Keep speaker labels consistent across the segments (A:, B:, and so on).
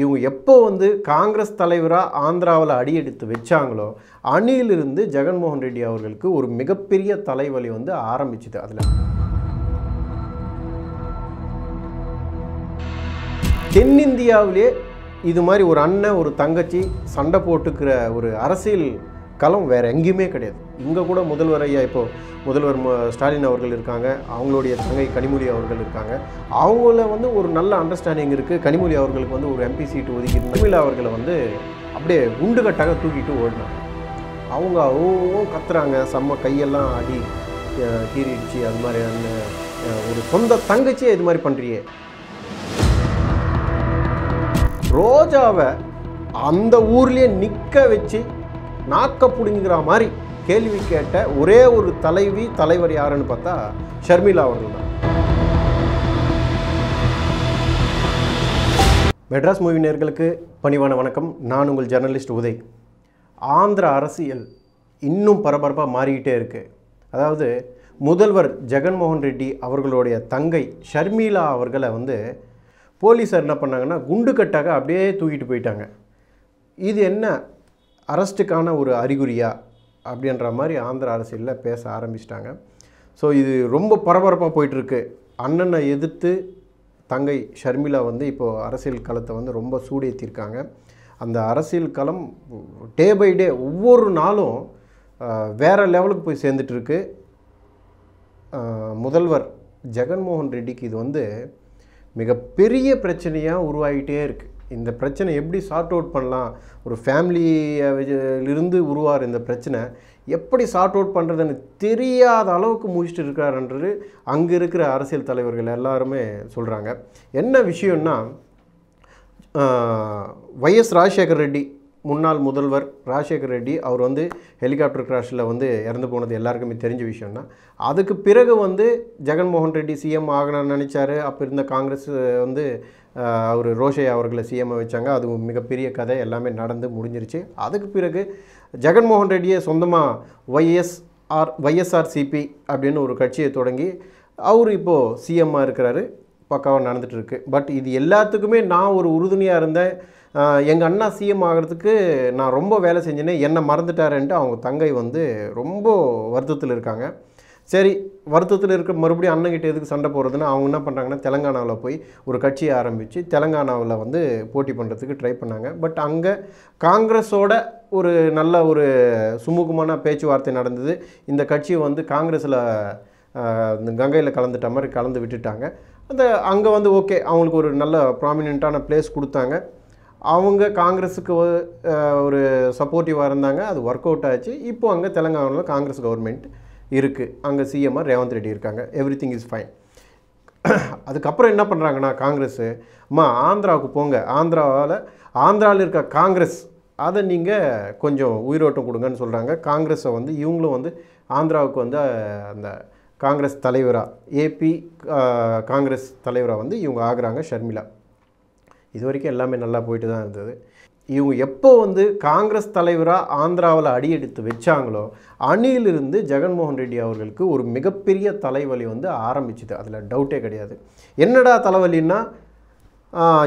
A: இவங்க எப்போ வந்து காங்கிரஸ் தலைவராக ஆந்திராவில் அடியெடுத்து வச்சாங்களோ அணியிலிருந்து ஜெகன்மோகன் ரெட்டி அவர்களுக்கு ஒரு மிகப்பெரிய தலைவலி வந்து ஆரம்பிச்சுது அதில் தென்னிந்தியாவிலே இது மாதிரி ஒரு அண்ணன் ஒரு தங்கச்சி சண்டை போட்டுக்கிற ஒரு அரசியல் களம் வேறு எங்கேயுமே கிடையாது இங்கே கூட முதல்வர் ஐயா இப்போது முதல்வர் ஸ்டாலின் அவர்கள் இருக்காங்க அவங்களுடைய தங்கை கனிமொழி அவர்கள் இருக்காங்க அவங்கள வந்து ஒரு நல்ல அண்டர்ஸ்டாண்டிங் இருக்குது கனிமொழி அவர்களுக்கு வந்து ஒரு எம்பி சீட்டு ஒதுக்கி தமிழ் அவர்களை வந்து அப்படியே குண்டுகட்டாக தூக்கிட்டு ஓடினாங்க அவங்க அவ்வளோ கத்துறாங்க செம்ம கையெல்லாம் அடி கீறிடுச்சு அது மாதிரி அந்த ஒரு சொந்த தங்கச்சியே இது மாதிரி பண்ணுறியே ரோஜாவை அந்த ஊர்லேயே நிற்க வச்சு நாக்க பிடிங்கிற மாதிரி கேள்வி கேட்ட ஒரே ஒரு தலைவி தலைவர் யாருன்னு பார்த்தா ஷர்மிளா அவர்கள் தான் மெட்ராஸ் மூவி நேர்களுக்கு பணிவான வணக்கம் நான் உங்கள் ஜெர்னலிஸ்ட் உதய் ஆந்திர அரசியல் இன்னும் பரபரப்பாக மாறிக்கிட்டே இருக்குது அதாவது முதல்வர் ஜெகன்மோகன் ரெட்டி அவர்களுடைய தங்கை ஷர்மிளா அவர்களை வந்து போலீஸார் என்ன பண்ணாங்கன்னா குண்டுக்கட்டாக அப்படியே தூக்கிட்டு போயிட்டாங்க இது என்ன அரெஸ்ட்டுக்கான ஒரு அறிகுறியா அப்படின்ற மாதிரி ஆந்திர அரசியலில் பேச ஆரம்பிச்சிட்டாங்க ஸோ இது ரொம்ப பரபரப்பாக போயிட்டுருக்கு அண்ணனை எதிர்த்து தங்கை ஷர்மிளா வந்து இப்போது அரசியல் களத்தை வந்து ரொம்ப சூடேற்றிருக்காங்க அந்த அரசியல் களம் டே பை டே ஒவ்வொரு நாளும் வேறு லெவலுக்கு போய் சேர்ந்துட்டுருக்கு முதல்வர் ஜெகன்மோகன் ரெட்டிக்கு இது வந்து மிகப்பெரிய பிரச்சனையாக உருவாகிட்டே இருக்குது இந்த பிரச்சனை எப்படி சார்ட் அவுட் பண்ணலாம் ஒரு ஃபேமிலியிலிருந்து உருவார் இந்த பிரச்சனை எப்படி சார்ட் அவுட் பண்ணுறதுன்னு தெரியாத அளவுக்கு முடிச்சுட்டு இருக்கிறாருன்றது அங்கே இருக்கிற அரசியல் தலைவர்கள் எல்லாருமே சொல்கிறாங்க என்ன விஷயம்னா வைஎஸ் ராஜசேகர் ரெட்டி முன்னாள் முதல்வர் ராஜசேகர் ரெட்டி அவர் வந்து ஹெலிகாப்டர் கிராஷில் வந்து இறந்து போனது எல்லாருக்குமே தெரிஞ்ச விஷயம் தான் அதுக்கு பிறகு வந்து ஜெகன்மோகன் ரெட்டி சிஎம் ஆகணும்னு நினச்சாரு அப்போ இருந்த காங்கிரஸ் வந்து அவர் ரோஷே அவர்களை சிஎம்ஐ வச்சாங்க அது மிகப்பெரிய கதை எல்லாமே நடந்து முடிஞ்சிருச்சு அதுக்கு பிறகு ஜெகன்மோகன் ரெட்டியை சொந்தமாக ஒய்எஸ்ஆர் ஒய்எஸ்ஆர்சிபி அப்படின்னு ஒரு கட்சியை தொடங்கி அவர் இப்போது சிஎம்மாக இருக்கிறாரு பக்காவாக நடந்துகிட்ருக்கு பட் இது எல்லாத்துக்குமே நான் ஒரு உறுதுணையாக இருந்தேன் எங்கள் அண்ணா சிஎம் ஆகிறதுக்கு நான் ரொம்ப வேலை செஞ்சேனே என்னை மறந்துட்டாருன்ட்டு அவங்க தங்கை வந்து ரொம்ப வருத்தத்தில் இருக்காங்க சரி வருத்தத்தில் இருக்க மறுபடியும் அண்ணங்கிட்ட எதுக்கு சண்டை போடுறதுன்னு அவங்க என்ன பண்ணுறாங்கன்னா தெலங்கானாவில் போய் ஒரு கட்சியை ஆரம்பித்து தெலங்கானாவில் வந்து போட்டி பண்ணுறதுக்கு ட்ரை பண்ணாங்க பட் அங்கே காங்கிரஸோட ஒரு நல்ல ஒரு சுமூகமான பேச்சுவார்த்தை நடந்தது இந்த கட்சியை வந்து காங்கிரஸில் இந்த கங்கையில் கலந்துட்ட மாதிரி கலந்து விட்டுட்டாங்க அந்த அங்கே வந்து ஓகே அவங்களுக்கு ஒரு நல்ல ப்ராமினெண்ட்டான பிளேஸ் கொடுத்தாங்க அவங்க காங்கிரஸுக்கு ஒரு சப்போர்ட்டிவாக இருந்தாங்க அது ஒர்க் அவுட் ஆச்சு இப்போது அங்கே தெலங்கானாவில் காங்கிரஸ் கவர்மெண்ட் இருக்குது அங்கே சிஎம்ஆர் ரேவந்த் ரெட்டி இருக்காங்க எவ்ரி திங் இஸ் ஃபைன் அதுக்கப்புறம் என்ன பண்ணுறாங்கன்னா காங்கிரஸு அம்மா ஆந்திராவுக்கு போங்க ஆந்திராவில் ஆந்திராவில் இருக்க காங்கிரஸ் அதை நீங்கள் கொஞ்சம் உயிரோட்டம் கொடுங்கன்னு சொல்கிறாங்க காங்கிரஸை வந்து இவங்களும் வந்து ஆந்திராவுக்கு வந்து அந்த காங்கிரஸ் தலைவராக ஏபி காங்கிரஸ் தலைவராக வந்து இவங்க ஆகுறாங்க ஷர்மிளா இது வரைக்கும் எல்லாமே நல்லா போயிட்டு தான் இருந்தது இவங்க எப்போ வந்து காங்கிரஸ் தலைவராக ஆந்திராவில் அடியெடுத்து வச்சாங்களோ அணியிலிருந்து ஜெகன்மோகன் ரெட்டி அவர்களுக்கு ஒரு மிகப்பெரிய தலைவலி வந்து ஆரம்பிச்சுது அதில் டவுட்டே கிடையாது என்னடா தலைவலின்னா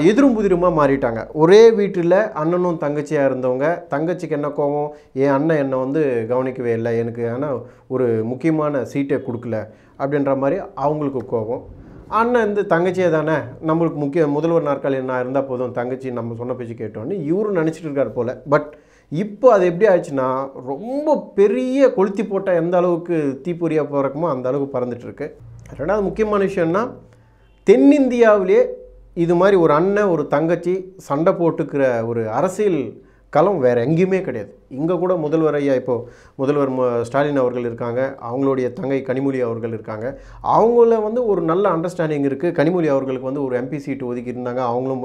A: எதிரும் புதிருமாக மாறிட்டாங்க ஒரே வீட்டில் அண்ணனும் தங்கச்சியாக இருந்தவங்க தங்கச்சிக்கு என்ன கோவம் என் அண்ணன் என்னை வந்து கவனிக்கவே இல்லை எனக்கு ஆனால் ஒரு முக்கியமான சீட்டை கொடுக்கல அப்படின்ற மாதிரி அவங்களுக்கு கோபம் அண்ணன் வந்து தங்கச்சியே தானே நம்மளுக்கு முக்கிய முதல்வர் நாற்காலி என்ன இருந்தால் போதும் தங்கச்சி நம்ம சொன்ன பேச்சு கேட்டோன்னு இவரும் நினச்சிட்டு இருக்கார் போல் பட் இப்போ அது எப்படி ஆச்சுன்னா ரொம்ப பெரிய கொளுத்தி போட்டால் எந்த அளவுக்கு தீப்பொறியாக போகிறக்குமோ அந்த அளவுக்கு பறந்துட்டுருக்கு ரெண்டாவது முக்கியமான விஷயம்னா தென்னிந்தியாவிலே இது மாதிரி ஒரு அண்ணன் ஒரு தங்கச்சி சண்டை போட்டுக்கிற ஒரு அரசியல் களம் வேறு எங்கேயுமே கிடையாது இங்கே கூட முதல்வர் ஐயா இப்போது முதல்வர் ஸ்டாலின் அவர்கள் இருக்காங்க அவங்களுடைய தங்கை கனிமொழி அவர்கள் இருக்காங்க அவங்கள வந்து ஒரு நல்ல அண்டர்ஸ்டாண்டிங் இருக்குது கனிமொழி அவர்களுக்கு வந்து ஒரு எம்பி சீட்டு ஒதுக்கி இருந்தாங்க அவங்களும்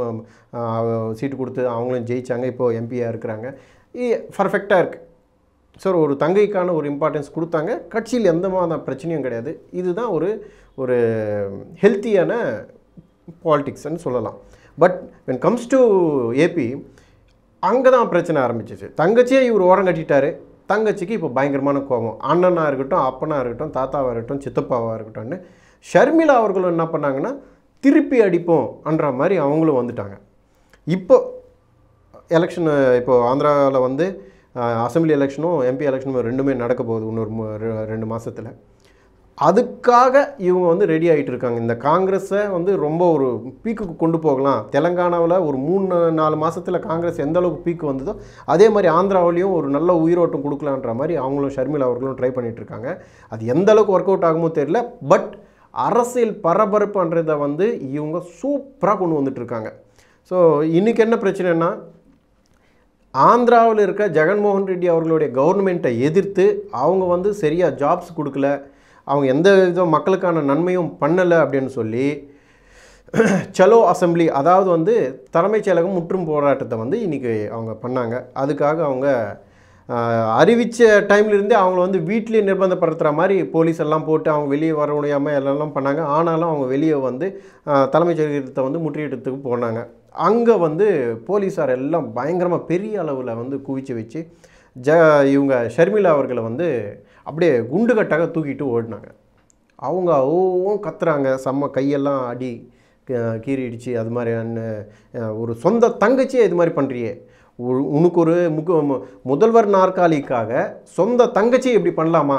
A: சீட்டு கொடுத்து அவங்களும் ஜெயித்தாங்க இப்போது எம்பியாக இருக்கிறாங்க பர்ஃபெக்டாக இருக்குது சார் ஒரு தங்கைக்கான ஒரு இம்பார்ட்டன்ஸ் கொடுத்தாங்க கட்சியில் எந்த மாதிரி பிரச்சனையும் கிடையாது இதுதான் ஒரு ஒரு ஹெல்த்தியான பாலிட்டிக்ஸ்ன்னு சொல்லலாம் but when comes to AP அங்கே தான் பிரச்சனை ஆரம்பிச்சிச்சு தங்கச்சியே இவர் ஓரம் கட்டிட்டாரு தங்கச்சிக்கு இப்போ பயங்கரமான கோபம் அண்ணனாக இருக்கட்டும் அப்பனாக இருக்கட்டும் தாத்தாவாக இருக்கட்டும் சித்தப்பாவாக இருக்கட்டும்னு ஷர்மிளா அவர்களும் என்ன பண்ணாங்கன்னா திருப்பி அடிப்போம்ன்ற மாதிரி அவங்களும் வந்துட்டாங்க இப்போ எலெக்ஷன் இப்போது ஆந்திராவில் வந்து அசம்பிளி எலெக்ஷனும் எம்பி எலெக்ஷனும் ரெண்டுமே நடக்க போகுது இன்னொரு ரெண்டு மாதத்தில் அதுக்காக இவங்க வந்து ரெடி ஆகிட்டு இருக்காங்க இந்த காங்கிரஸை வந்து ரொம்ப ஒரு பீக்குக்கு கொண்டு போகலாம் தெலங்கானாவில் ஒரு மூணு நாலு மாதத்தில் காங்கிரஸ் எந்த அளவுக்கு பீக்கு வந்ததோ அதே மாதிரி ஆந்திராவிலையும் ஒரு நல்ல உயிரோட்டம் கொடுக்கலான்ற மாதிரி அவங்களும் ஷர்மிளா அவர்களும் ட்ரை பண்ணிகிட்ருக்காங்க அது எந்த அளவுக்கு ஒர்க் அவுட் ஆகுமோ தெரியல பட் அரசியல் பரபரப்புன்றதை வந்து இவங்க சூப்பராக கொண்டு வந்துட்டுருக்காங்க ஸோ இன்றைக்கி என்ன பிரச்சனைனா ஆந்திராவில் இருக்க ஜெகன்மோகன் ரெட்டி அவர்களுடைய கவர்மெண்ட்டை எதிர்த்து அவங்க வந்து சரியாக ஜாப்ஸ் கொடுக்கல அவங்க எந்த வித மக்களுக்கான நன்மையும் பண்ணலை அப்படின்னு சொல்லி செலோ அசம்பிளி அதாவது வந்து தலைமைச் செயலகம் முற்றும் போராட்டத்தை வந்து இன்றைக்கி அவங்க பண்ணாங்க அதுக்காக அவங்க அறிவித்த டைம்லேருந்தே அவங்கள வந்து வீட்லேயே நிர்பந்தப்படுத்துகிற மாதிரி போலீஸ் எல்லாம் போட்டு அவங்க வெளியே வர முடியாமல் எல்லாம் பண்ணாங்க ஆனாலும் அவங்க வெளியே வந்து தலைமைச் செயலகத்தை வந்து முற்றுகையிடத்துக்கு போனாங்க அங்கே வந்து போலீஸார் எல்லாம் பயங்கரமாக பெரிய அளவில் வந்து குவிச்சு வச்சு ஜ இவங்க ஷர்மிளா அவர்களை வந்து அப்படியே குண்டு கட்டாக தூக்கிட்டு ஓடினாங்க அவங்க ஓவும் கத்துறாங்க செம்ம கையெல்லாம் அடி கீறிடுச்சு அது மாதிரியான ஒரு சொந்த தங்கச்சியே இது மாதிரி பண்ணுறியே உனக்கு ஒரு முக முதல்வர் நாற்காலிக்காக சொந்த தங்கச்சி இப்படி பண்ணலாமா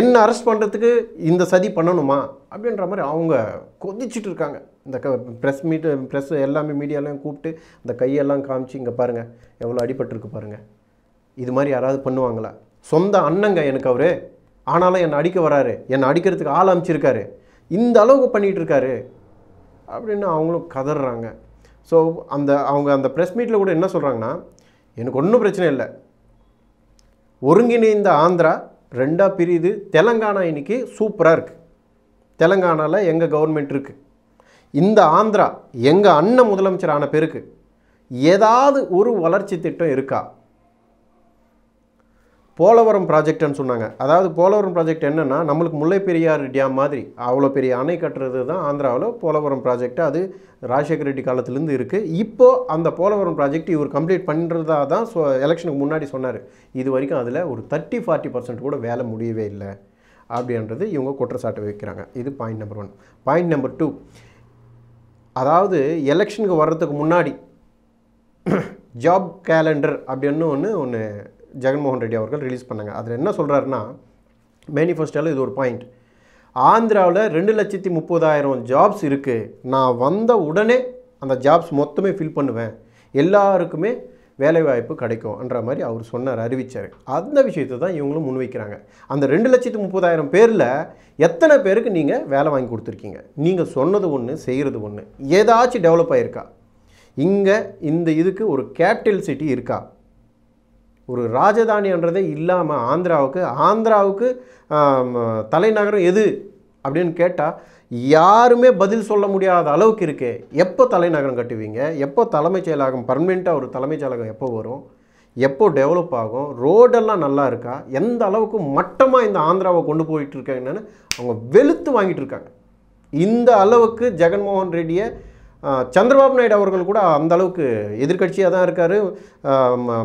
A: என்ன அரெஸ்ட் பண்ணுறதுக்கு இந்த சதி பண்ணணுமா அப்படின்ற மாதிரி அவங்க கொதிச்சுட்டு இருக்காங்க இந்த க ப்ரெஸ் மீட் ப்ரெஸ் எல்லாமே மீடியாலையும் கூப்பிட்டு இந்த கையெல்லாம் காமிச்சு இங்கே பாருங்கள் எவ்வளோ அடிபட்டுருக்கு பாருங்கள் இது மாதிரி யாராவது பண்ணுவாங்களா சொந்த அண்ணங்க எனக்கு அவர் ஆனாலும் என்னை அடிக்க வராரு என்னை அடிக்கிறதுக்கு ஆள் அமைச்சிருக்காரு இந்த அளவுக்கு பண்ணிகிட்ருக்காரு இருக்காரு அப்படின்னு அவங்களும் கதறாங்க ஸோ அந்த அவங்க அந்த ப்ரெஸ் மீட்டில் கூட என்ன சொல்கிறாங்கன்னா எனக்கு ஒன்றும் பிரச்சனை இல்லை ஒருங்கிணைந்த ஆந்திரா ரெண்டாக பிரியுது தெலங்கானா இன்றைக்கி சூப்பராக இருக்குது தெலங்கானாவில் எங்கள் கவர்மெண்ட் இருக்குது இந்த ஆந்திரா எங்கள் அண்ணன் முதலமைச்சர் ஆன பேருக்கு ஏதாவது ஒரு வளர்ச்சி திட்டம் இருக்கா போலவரம் ப்ராஜெக்ட்னு சொன்னாங்க அதாவது போலவரம் ப்ராஜெக்ட் என்னென்னா நம்மளுக்கு முல்லை பெரியார் டேம் மாதிரி அவ்வளோ பெரிய அணை கட்டுறது தான் ஆந்திராவில் போலவரம் ப்ராஜெக்ட் அது ராஜசேகர ரெட்டி காலத்துலேருந்து இருக்குது இப்போது அந்த போலவரம் ப்ராஜெக்ட் இவர் கம்ப்ளீட் பண்ணுறதா தான் ஸோ எலெக்ஷனுக்கு முன்னாடி சொன்னார் இது வரைக்கும் அதில் ஒரு தேர்ட்டி ஃபார்ட்டி பர்சன்ட் கூட வேலை முடியவே இல்லை அப்படின்றது இவங்க குற்றச்சாட்டு வைக்கிறாங்க இது point number one point number two அதாவது எலெக்ஷனுக்கு வர்றதுக்கு முன்னாடி ஜாப் கேலண்டர் அப்படின்னு ஒன்று ஒன்று ஜெகன்மோகன் ரெட்டி அவர்கள் ரிலீஸ் பண்ணாங்க அதில் என்ன சொல்கிறாருன்னா மேனிஃபெஸ்டோவில் இது ஒரு பாயிண்ட் ஆந்திராவில் ரெண்டு லட்சத்தி முப்பதாயிரம் ஜாப்ஸ் இருக்குது நான் வந்த உடனே அந்த ஜாப்ஸ் மொத்தமே ஃபில் பண்ணுவேன் எல்லாருக்குமே வேலைவாய்ப்பு கிடைக்கும்ன்ற மாதிரி அவர் சொன்னார் அறிவித்தார் அந்த விஷயத்தை தான் இவங்களும் முன்வைக்கிறாங்க அந்த ரெண்டு லட்சத்து முப்பதாயிரம் பேரில் எத்தனை பேருக்கு நீங்கள் வேலை வாங்கி கொடுத்துருக்கீங்க நீங்கள் சொன்னது ஒன்று செய்கிறது ஒன்று ஏதாச்சும் டெவலப் ஆகிருக்கா இங்கே இந்த இதுக்கு ஒரு கேபிட்டல் சிட்டி இருக்கா ஒரு ராஜதானின்றதே இல்லாமல் ஆந்திராவுக்கு ஆந்திராவுக்கு தலைநகரம் எது அப்படின்னு கேட்டால் யாருமே பதில் சொல்ல முடியாத அளவுக்கு இருக்கே எப்போ தலைநகரம் கட்டுவீங்க எப்போ தலைமைச் செயலாகம் பர்மனெண்ட்டாக ஒரு தலைமைச் செயலகம் எப்போ வரும் எப்போ டெவலப் ஆகும் ரோடெல்லாம் நல்லா இருக்கா எந்த அளவுக்கு மட்டமாக இந்த ஆந்திராவை கொண்டு போயிட்டு இருக்காங்கன்னு அவங்க வெளுத்து வாங்கிட்டு இருக்காங்க இந்த அளவுக்கு ஜெகன்மோகன் ரெட்டியை சந்திரபாபு நாயுடு அவர்கள் கூட அந்த அளவுக்கு எதிர்கட்சியாக தான் இருக்கார்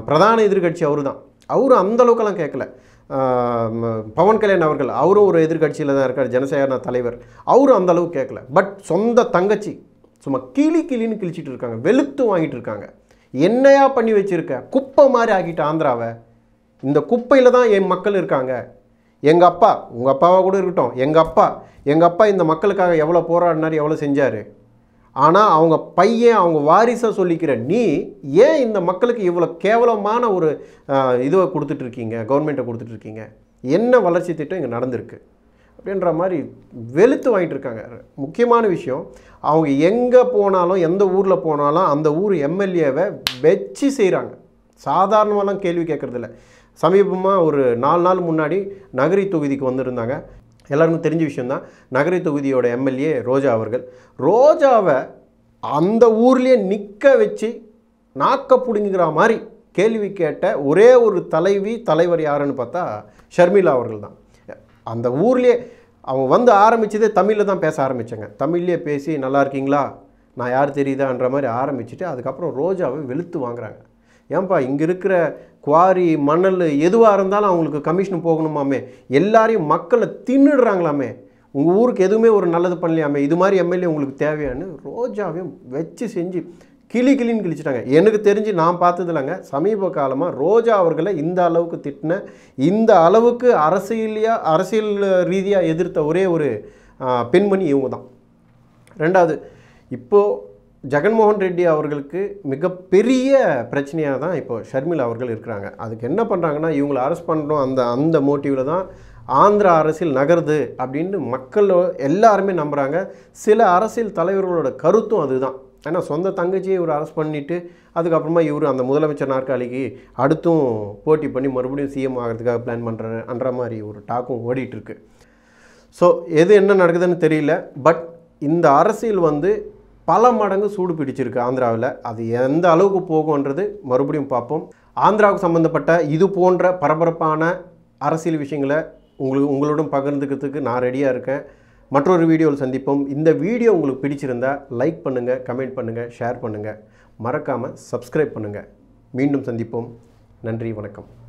A: பிரதான எதிர்கட்சி அவர் தான் அவரும் அந்தளவுக்கெல்லாம் கேட்கல பவன் கல்யாண் அவர்கள் அவரும் ஒரு எதிர்கட்சியில் தான் இருக்கார் ஜனசேனா தலைவர் அவரும் அந்த அளவுக்கு கேட்கல பட் சொந்த தங்கச்சி சும்மா கிளி கிளின்னு கிழிச்சிட்டு இருக்காங்க வெளுத்து வாங்கிட்டு இருக்காங்க என்னையா பண்ணி வச்சுருக்க குப்பை மாதிரி ஆகிட்டு ஆந்திராவை இந்த குப்பையில் தான் என் மக்கள் இருக்காங்க எங்கள் அப்பா உங்கள் அப்பாவாக கூட இருக்கட்டும் எங்கள் அப்பா எங்கள் அப்பா இந்த மக்களுக்காக எவ்வளோ போராடினார் எவ்வளோ செஞ்சார் ஆனால் அவங்க பையன் அவங்க வாரிசாக சொல்லிக்கிற நீ ஏன் இந்த மக்களுக்கு இவ்வளோ கேவலமான ஒரு இதுவை கொடுத்துட்ருக்கீங்க கவர்மெண்ட்டை கொடுத்துட்ருக்கீங்க என்ன வளர்ச்சி திட்டம் இங்கே நடந்திருக்கு அப்படின்ற மாதிரி வெளுத்து வாங்கிட்டு இருக்காங்க முக்கியமான விஷயம் அவங்க எங்கே போனாலும் எந்த ஊரில் போனாலும் அந்த ஊர் எம்எல்ஏவை வச்சு செய்கிறாங்க சாதாரணமாகலாம் கேள்வி கேட்குறதில்ல சமீபமாக ஒரு நாலு நாள் முன்னாடி நகரி தொகுதிக்கு வந்திருந்தாங்க எல்லாருக்கும் தெரிஞ்ச விஷயந்தான் நகரி தொகுதியோட எம்எல்ஏ ரோஜா அவர்கள் ரோஜாவை அந்த ஊர்லேயே நிற்க வச்சு நாக்க பிடுங்கிற மாதிரி கேள்வி கேட்ட ஒரே ஒரு தலைவி தலைவர் யாருன்னு பார்த்தா ஷர்மிளா அவர்கள் தான் அந்த ஊர்லேயே அவங்க வந்து ஆரம்பித்ததே தமிழில் தான் பேச ஆரம்பித்தாங்க தமிழ்லேயே பேசி நல்லா இருக்கீங்களா நான் யார் தெரியுதான்ற மாதிரி ஆரம்பிச்சுட்டு அதுக்கப்புறம் ரோஜாவை வெளுத்து வாங்குறாங்க ஏன்பா இங்கே இருக்கிற குவாரி மணல் எதுவாக இருந்தாலும் அவங்களுக்கு கமிஷன் போகணுமாமே எல்லாரையும் மக்களை தின்னுடுறாங்களாமே உங்கள் ஊருக்கு எதுவுமே ஒரு நல்லது பண்ணலையாமே இது மாதிரி எம்எல்ஏ உங்களுக்கு தேவையான்னு ரோஜாவையும் வச்சு செஞ்சு கிளி கிளின்னு கிழிச்சிட்டாங்க எனக்கு தெரிஞ்சு நான் பார்த்ததில்லைங்க சமீப காலமாக ரோஜா அவர்களை இந்த அளவுக்கு திட்டின இந்த அளவுக்கு அரசியலியாக அரசியல் ரீதியாக எதிர்த்த ஒரே ஒரு பெண்மணி இவங்க தான் ரெண்டாவது இப்போது ஜெகன்மோகன் ரெட்டி அவர்களுக்கு மிகப்பெரிய பிரச்சனையாக தான் இப்போ ஷர்மிளா அவர்கள் இருக்கிறாங்க அதுக்கு என்ன பண்ணுறாங்கன்னா இவங்களை அரெஸ்ட் பண்ணுறோம் அந்த அந்த மோட்டிவில் தான் ஆந்திரா அரசியல் நகருது அப்படின்னு மக்கள் எல்லாருமே நம்புகிறாங்க சில அரசியல் தலைவர்களோட கருத்தும் அதுதான் ஏன்னா சொந்த தங்கச்சியை இவர் அரெஸ்ட் பண்ணிவிட்டு அதுக்கப்புறமா இவர் அந்த முதலமைச்சர் நாற்காலிக்கு அடுத்தும் போட்டி பண்ணி மறுபடியும் சிஎம் ஆகிறதுக்காக பிளான் பண்ணுறன்ற மாதிரி ஒரு டாக்கும் ஓடிட்டுருக்கு ஸோ எது என்ன நடக்குதுன்னு தெரியல பட் இந்த அரசியல் வந்து பல மடங்கு சூடு பிடிச்சிருக்கு ஆந்திராவில் அது எந்த அளவுக்கு போகும்ன்றது மறுபடியும் பார்ப்போம் ஆந்திராவுக்கு சம்மந்தப்பட்ட இது போன்ற பரபரப்பான அரசியல் விஷயங்களை உங்களுக்கு உங்களுடன் பகிர்ந்துக்கிறதுக்கு நான் ரெடியாக இருக்கேன் மற்றொரு வீடியோவில் சந்திப்போம் இந்த வீடியோ உங்களுக்கு பிடிச்சிருந்தால் லைக் பண்ணுங்கள் கமெண்ட் பண்ணுங்கள் ஷேர் பண்ணுங்கள் மறக்காமல் சப்ஸ்கிரைப் பண்ணுங்கள் மீண்டும் சந்திப்போம் நன்றி வணக்கம்